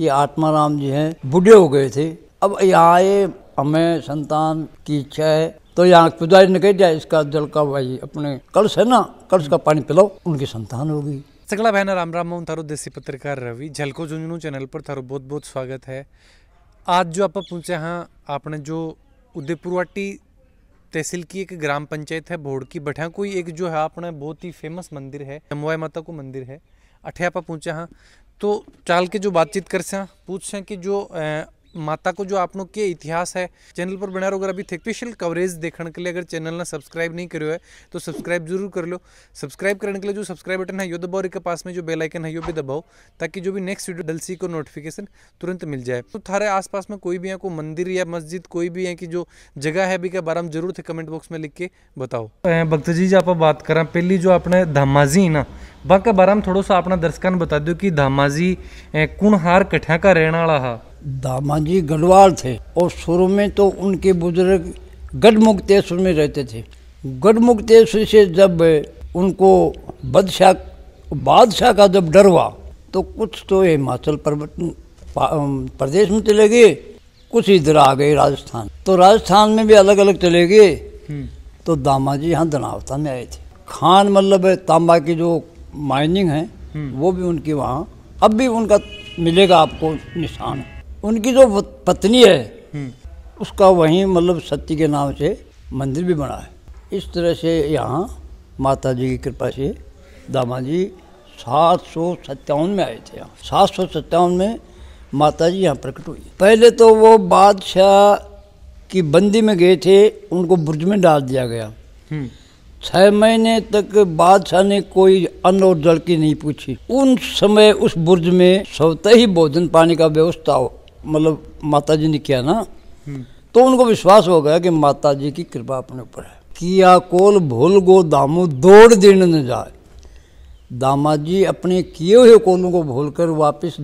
ये आत्माराम जी हैं बूढ़े हो गए थे अब यहाँ आए हमें संतान की इच्छा है तो यहाँ पुजारी ने कह दिया इसका जल का भाई अपने कलश है ना कलश का पानी पिलाओ उनकी संतान होगी सगला बहना राम राम मोहन तारो देसी पत्रकार रवि झलको झुंझुनू चैनल पर थारो बहुत बहुत स्वागत है आज जो आप पूछे हाँ आपने जो उदयपुरवाटी तहसील की एक ग्राम पंचायत है भोड़ की बठा कोई एक जो है अपने बहुत ही फेमस मंदिर है जमुआई माता को मंदिर है अठे आप पूछे हाँ तो चाल के जो बातचीत कर सें पूछ सें कि जो ए, माता को जो आप लोग के इतिहास है चैनल पर बना रहो अगर अभी स्पेशल कवरेज देखने के लिए अगर चैनल ने सब्सक्राइब नहीं करो है तो सब्सक्राइब जरूर कर लो सब्सक्राइब करने के लिए जो सब्सक्राइब बटन है यो दबाओ के पास में जो बेल आइकन है यो भी दबाओ ताकि जो भी नेक्स्ट वीडियो डलसी को नोटिफिकेशन तुरंत मिल जाए तो थारे आस में कोई भी है कोई मंदिर या मस्जिद कोई भी है कि जो जगह है अभी के बारे में जरूर थे कमेंट बॉक्स में लिख के बताओ भक्त जी आप बात करें पहली जो अपने धमाजी ना ਬਾਕ में थोड़ा सा अपना ਆਪਣਾ बता दो कि दामा जी कौन हार कठिया का रहने वाला है जी गढ़वाल थे और शुरू में तो उनके बुजुर्ग गढ़मुक्तेश्वर में रहते थे गढ़मुक्तेश्वर से जब उनको बादशाह बादशाह का जब डर हुआ तो कुछ तो हिमाचल पर्वत प्रदेश में चले गए कुछ इधर आ गए राजस्थान तो राजस्थान में भी अलग अलग चले गए हम्म। तो दामाजी यहाँ दनावता में आए थे खान मतलब तांबा की जो माइनिंग है हम्म। वो भी उनकी वहाँ अब भी उनका मिलेगा आपको निशान उनकी जो पत्नी है हम्म। उसका वहीं मतलब सत्य के नाम से मंदिर भी बना है इस तरह से यहाँ माता जी की कृपा से दामा जी सात सौ सत्तावन में आए थे यहाँ सात सौ सत्तावन में माता जी यहाँ प्रकट हुई पहले तो वो बादशाह की बंदी में गए थे उनको बुर्ज में डाल दिया गया हम्म। छः महीने तक बादशाह ने कोई अन्न और जल की नहीं पूछी उन समय उस बुर्ज में स्वतः ही भोजन पानी का व्यवस्था हो मतलब माता जी ने किया ना हम्म। तो उनको विश्वास हो गया कि माता जी की कृपा अपने ऊपर है किया कोल भूल गो दामो दौड़ देने न जाए दामा जी अपने किए हुए कोलों को भूल कर वापिस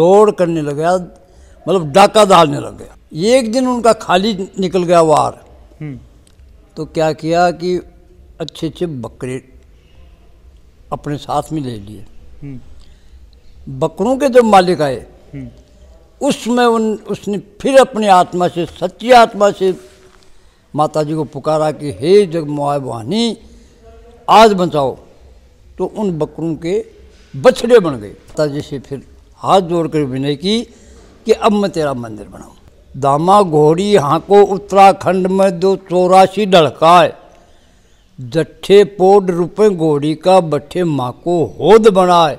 दौड़ करने लग गया मतलब डाका डालने लग गया एक दिन उनका खाली निकल गया वार हम्म। तो क्या किया कि अच्छे अच्छे बकरे अपने साथ में ले लिए हम्म। बकरों के जब मालिक आए हम्म। उसमें उन उसने फिर अपनी आत्मा से सच्ची आत्मा से माता जी को पुकारा कि हे जग मुआ वानी आज बचाओ तो उन बकरों के बछड़े बन गए माता जी से फिर हाथ जोड़ कर विनय की कि अब मैं तेरा मंदिर बनाऊँ दामा घोड़ी हाँको उत्तराखंड में दो चौरासी लड़का है जट्ठे पोड रूपे गोड़ी का बट्ठे माँ को होद बनाए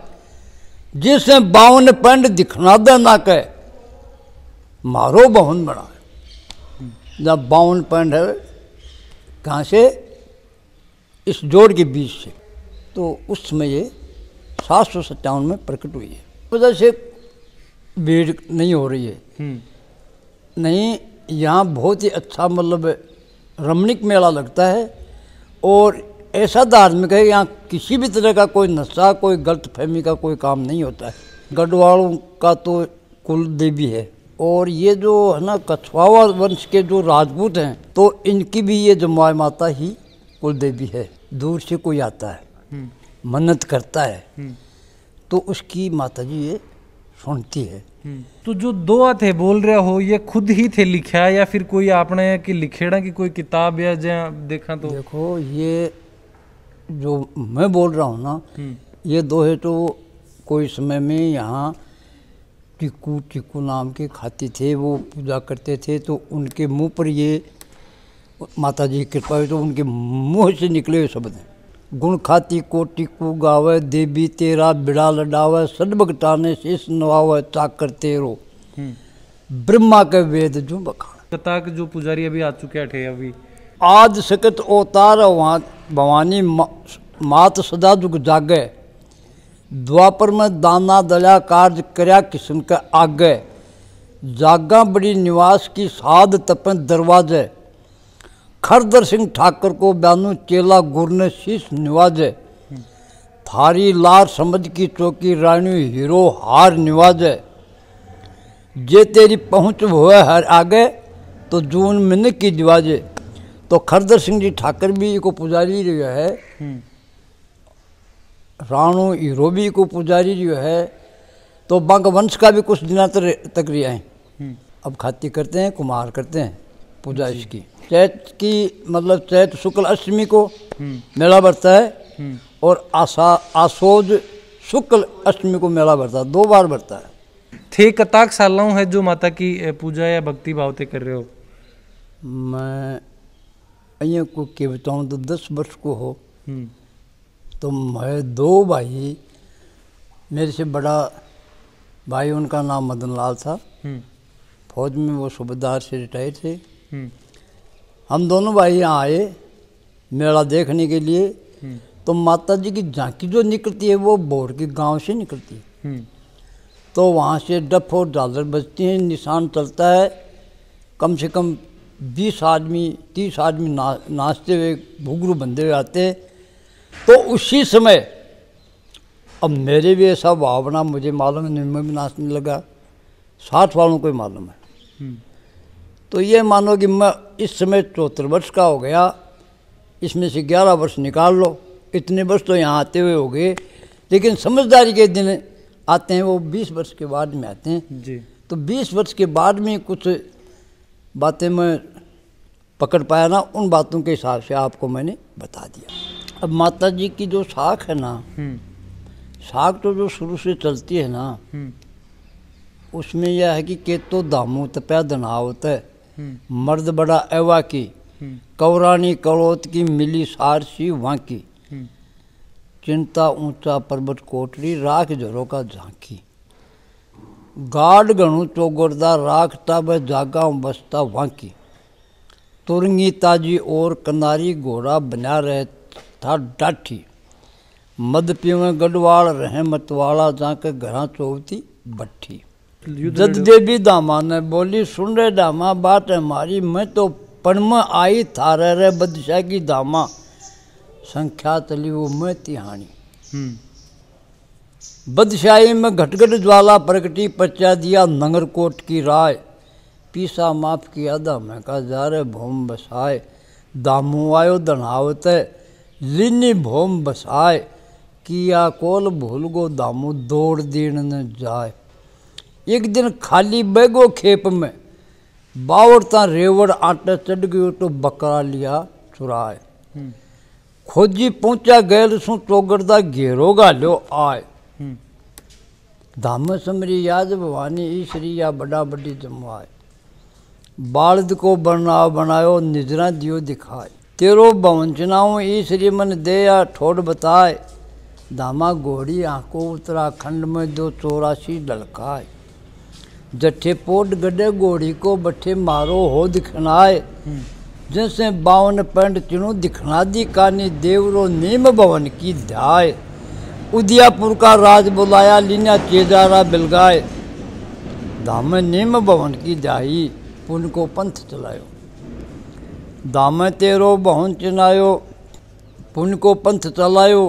जिसे बावन पंड दिखना दे ना कह मारो बावन बनाए जब बावन पंड है कहाँ से इस जोड़ के बीच से तो उस समय ये सात सौ सत्तावन में प्रकट हुई है वजह से भीड़ नहीं हो रही है हम्म। नहीं यहाँ बहुत ही अच्छा मतलब रमणीक मेला लगता है और ऐसा धार्मिक है यहाँ किसी भी तरह का कोई नशा कोई गलत फहमी का कोई काम नहीं होता है गढ़वालों का तो कुल देवी है और ये जो है ना कछवावा वंश के जो राजपूत हैं तो इनकी भी ये जमाय माता ही कुल देवी है दूर से कोई आता है हम्म। मन्नत करता है हम्म। तो उसकी माता जी ये सुनती है तो जो दोहा थे बोल रहे हो ये खुद ही थे लिखा या फिर कोई आपने कि लिखेड़ा की कोई किताब या जहाँ देखा तो देखो ये जो मैं बोल रहा हूँ ना हम्म। ये दोहे तो कोई समय में यहाँ टिक्कू टिक्कू नाम के खाते थे वो पूजा करते थे तो उनके मुंह पर ये माता जी की कृपा हुई तो उनके मुंह से निकले हुए शब्द हैं गुण खाती कोटि को गावे देवी तेरा बिड़ा लडावे सदभगटाने शीश नवावे चाकर तेरो हम्म। ब्रह्मा के वेद जो बखान कथा के जो पुजारी अभी आ चुके थे अभी आज सकत अवतार वहाँ भवानी मा, मात सदा जुग जागे द्वापर में दाना दया कार्य करया किसन के आगे जागा बड़ी निवास की साध तपन दरवाजे खरदर सिंह ठाकर को ब्यानु चेला गुर ने शीश निवाजे थारी लार समझ की चौकी रानी हीरो हार निवाजे जे तेरी पहुँच हुए हर आगे तो जून मिन की दिवाजे तो खरदर सिंह जी ठाकर भी को पुजारी जो है हम्म। राणू हीरो भी को पुजारी जो है तो बांक वंश का भी कुछ दिना तक रिया है हम्म। अब खाती करते हैं कुमार करते हैं पूजा इसकी चैत की मतलब चैत शुक्ल अष्टमी को हम्म। मेला बढ़ता है हम्म। और आशा आसोज शुक्ल अष्टमी को मेला बढ़ता है दो बार बढ़ता है थे कताक सालाओं है जो माता की पूजा या भक्ति भावते कर रहे हो मैं अँ को के बताऊँ तो दस वर्ष को हो हम्म। तो मैं दो भाई मेरे से बड़ा भाई उनका नाम मदन लाल था फौज में वो सूबेदार से रिटायर थे हम्म। हम दोनों भाई यहाँ आए मेला देखने के लिए हम्म। तो माता जी की झांकी जो निकलती है वो बोर के गांव से निकलती है हम्म। तो वहाँ से डफ और डालर बजती हैं निशान चलता है कम से कम बीस आदमी तीस आदमी ना, नाचते हुए घुघरू बंधे हुए आते हैं तो उसी समय अब मेरे भी ऐसा भावना मुझे मालूम है मैं भी नाचने लगा साथ वालों को ही मालूम है तो ये मानो कि मैं इस समय चौहत्तर वर्ष का हो गया इसमें से ग्यारह वर्ष निकाल लो इतने वर्ष तो यहाँ आते हुए हो गए लेकिन समझदारी के दिन आते हैं वो बीस वर्ष के बाद में आते हैं जी तो बीस वर्ष के बाद में कुछ बातें मैं पकड़ पाया ना उन बातों के हिसाब से आपको मैंने बता दिया अब माता जी की जो साख है ना हम्म। साख तो जो शुरू से चलती है ना हम्म। उसमें यह है कि केतो दामो तपया दनावत है मर्द बड़ा एवा की कौरानी कलोत की मिली सारसी की चिंता ऊंचा पर्वत कोटरी राख जरो का झांकी गाड गणु चौगुरदा राख तब जागा बसता की तुरंगी ताजी और कनारी घोड़ा बना रहे था डाठी मद पीवें गढ़वाल रहे मतवाला जाके घर चौथी बट्ठी जद देवी दामा ने बोली सुन रहे दामा बात है मारी मैं तो पणम आई थारे रे बदशाह की दामा संख्या तली वो मैं तिहानी हम्म। बदशाही में घटघट ज्वाला प्रकटी पचा दिया कोट की राय पीसा माफ किया दाम का जा रे भोम बसाए दामू आयो दनावत लिनी भोम बसाए किया कोल भूल गो दामो दौड़ दीन न जाए एक दिन खाली बैगो खेप में बावर ता रेवड़ आटा चढ़ गयो तो बकरा लिया चुराए हम्म। खोजी पहुंचा गैल सु चौगड़दा तो घेरो गालो आए हम्म। धाम समरी याद भवानी ईश्वरी या बड़ा बड़ी जमवाए बालद को बनाव बनायो निजरा दियो दिखाए तेरो भवंचनाओं ईश्वरी मन दे या ठोड़ बताए धामा घोड़ी आंखों उत्तराखंड में दो चौरासी ललकाए जठे पोट गडे घोड़ी को बठे मारो हो दिखनाए जैसे बावन पेंट चुनो दिखना दी कानी देवरो नीम भवन की ध्याय उदियापुर का राज बुलाया लीना चेजारा बिलगाए धाम नीम भवन की ध्याई पुन को पंथ चलायो दाम तेरो बहुन चिनायो पुन को पंथ चलायो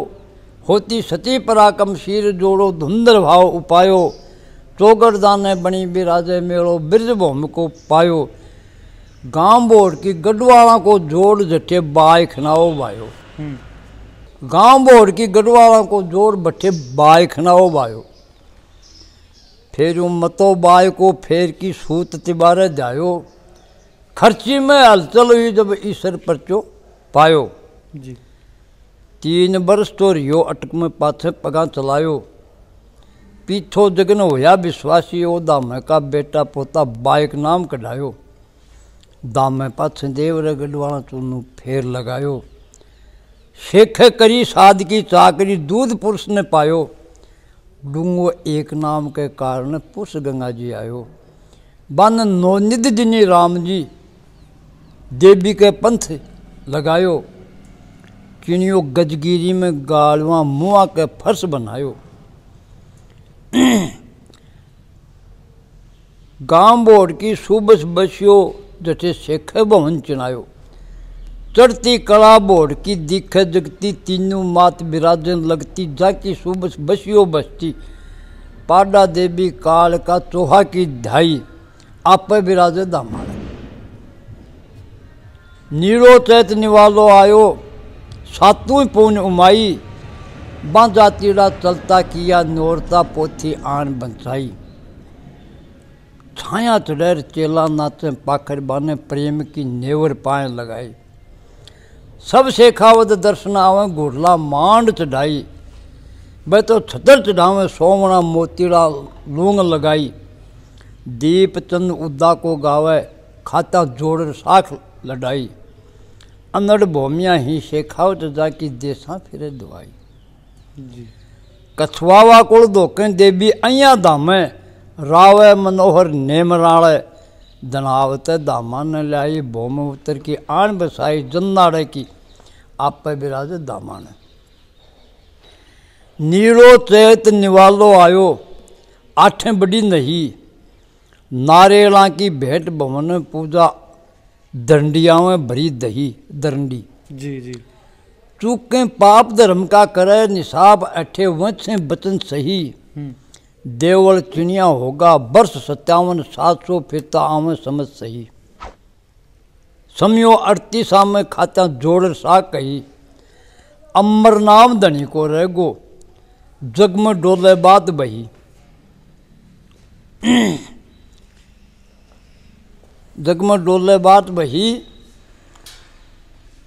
होती सती पराकम शीर जोड़ो धुंधर भाव उपायो चौगड़दाने बनी राजे मेड़ो भूम को पायो गांव बोर्ड की गढ़वाला को जोड़ जटे बाय खनाओ भायो हम्म। गांव बोर्ड की गढ़वाला को जोड़ बटे बाय खनाओ भायो फिर मतो बाय को फेर की सूत तिबारे जायो खर्ची में हलचल हुई जब ईश्वर परचो पायो जी तीन बरस तो रियो अटक में पाथे पगा चलायो पीछो जगन होया विश्वासी ओ दामे का बेटा पोता बाइक नाम कढ़ायो दामे पास देवर गढ़वाणा चूनू फेर लगायो शेख करी साध की चाकरी दूध पुरुष ने पायो डूंगो एक नाम के कारण पुरुष गंगा जी आयो बन नौनिध जिनी राम जी देवी के पंथ लगायो चिणियों गजगिरी में गालवा मुआ के फर्श बनायो गांव बोर्ड की सूबस बसियो जैसे सिख भवन चुनायो चढ़ती कला बोर्ड की दिख जगती तीनों मात विराजन लगती जाकी सूबस बसियो बसती पाडा देवी काल का चोहा की धाई आप विराज दाम नीरो चैत निवालो आयो सातु पुन उमाई बांधा तीड़ा चलता किया नोरता पोथी आन बंसाई छाया चढ़ चेला नाचे पाखर बाने प्रेम की नेवर पाए लगाई सब शेखावत दर्शन आवे घुरला मांड चढ़ाई वह तो छतर चढ़ावे सोमना मोतीड़ा लूंग लगाई दीप चंद उदा को गावे खाता जोड़ साख लड़ाई अनड़ भूमिया ही शेखावत जाकी देसा फिरे दुआई कछवावा को दोकें देवी अया दामे रावे मनोहर नेमराड़े दनावत दामा ने लाई बोम उतर की आन बसाई जन्नाड़े की आपे बिराज दामा ने नीरो चेत निवालो आयो आठें बड़ी नहीं नारेला की भेंट भवन पूजा दंडियाँ भरी दही दरंडी जी जी चूके पाप धर्म का करे निशाब अठे वंश बचन सही हम्म। देवल चुनिया होगा वर्ष सत्यावन सात सौ फिरता आवे समझ सही समयो अड़तीसा में खाता जोड़ सा कही अमर नाम धनी को रह गो जगम डोले बात बही जगम डोले बात बही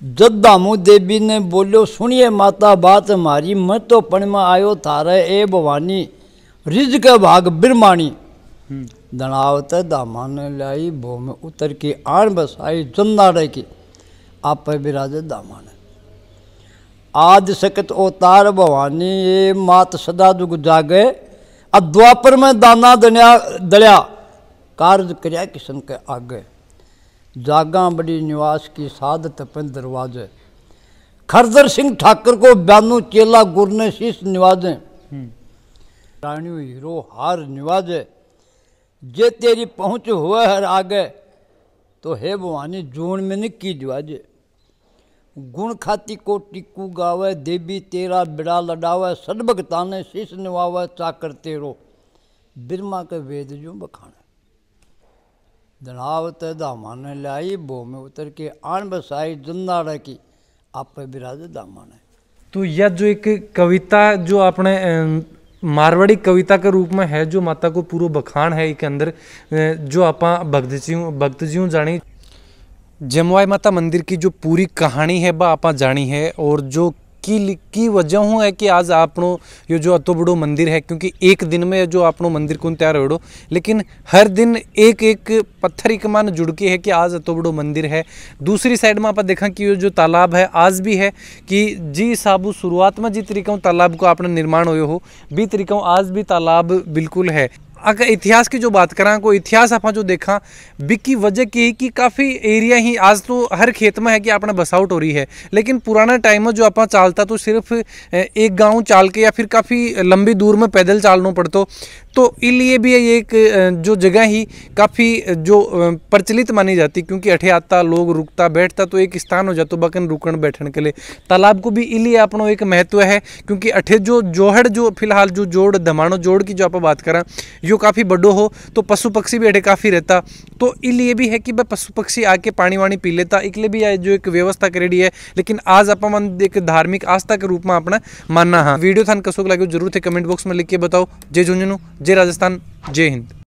जब दामू देवी ने बोलो सुनिए माता बात मारी मैं तो पणमा आयो थारे ए भवानी रिज के भाग बिरमानी दणावत दामा ने लाई भो में उतर के आण बसाई जन्दाड़े की आप पर दामा ने आदि सकत ओतार भवानी ये मात सदा दुग जागे अद्वापर द्वापर में दाना दलिया कार्य कर किशन के आगे जागा बड़ी निवास की साध तपन दरवाजे खरदर सिंह ठाकर को बानू चेला गुर ने शीश निवाजे रानी हीरो हार निवाजे जे तेरी पहुँच हुआ हर आगे तो हे भवानी जून में निकी दिवाजे गुण खाती को टिकू गावे देवी तेरा बिड़ा लडावे सदभगताने शीश निवावे चाकर तेरो बिरमा के वेद जो बखाण दड़ावत दामान लाई बो में उतर के आण बसाई जुन्नाड़ा की आप बिराज दामान है तो यह जो एक कविता जो आपने मारवाड़ी कविता के रूप में है जो माता को पूरा बखान है एक अंदर जो आप भगत जी भगत जी जाने जमवाई माता मंदिर की जो पूरी कहानी है वह आप जानी है और जो की की वजह हूँ है कि आज આપણો યો जो अतो बड़ो मंदिर है क्योंकि एक दिन में जो આપણો मंदिर કોન तैयार होड़ो लेकिन हर दिन एक एक पत्थर एक मान जुड़ के है कि आज अतो बड़ो मंदिर है दूसरी साइड में आप देखा कि यो जो तालाब है आज भी है कि जी साबू शुरुआत में जी तरीका तालाब को आपने निर्माण हुए हो बी तरीका आज भी तालाब बिल्कुल है अगर इतिहास की जो बात करा को इतिहास आप जो देखा बिक की वजह की कि काफ़ी एरिया ही आज तो हर खेत में है कि बस आउट हो रही है लेकिन पुराना टाइम में जो आप चालता तो सिर्फ एक गांव चाल के या फिर काफ़ी लंबी दूर में पैदल चालना पड़तो तो, तो इसलिए भी ये एक जो जगह ही काफ़ी जो प्रचलित मानी जाती क्योंकि अठे आता लोग रुकता बैठता तो एक स्थान हो जाता बकन रुकन बैठने के लिए तालाब को भी इसलिए अपना एक महत्व है क्योंकि अठे जो जोहड़ जो फिलहाल जो जोड़ धमाणो जोड़ की जो आप बात करें जो काफ़ी बड़ो हो तो पशु पक्षी भी अठे काफ़ी रहता तो इसलिए भी है कि भाई पशु पक्षी आके पानी वाणी पी लेता इसलिए भी जो एक व्यवस्था करेड़ी है लेकिन आज आप एक धार्मिक आस्था के रूप में अपना मानना हाँ वीडियो थान कसोक लगे जरूर थे कमेंट बॉक्स में लिख के बताओ जय झुंझुनू जय राजस्थान जय हिंद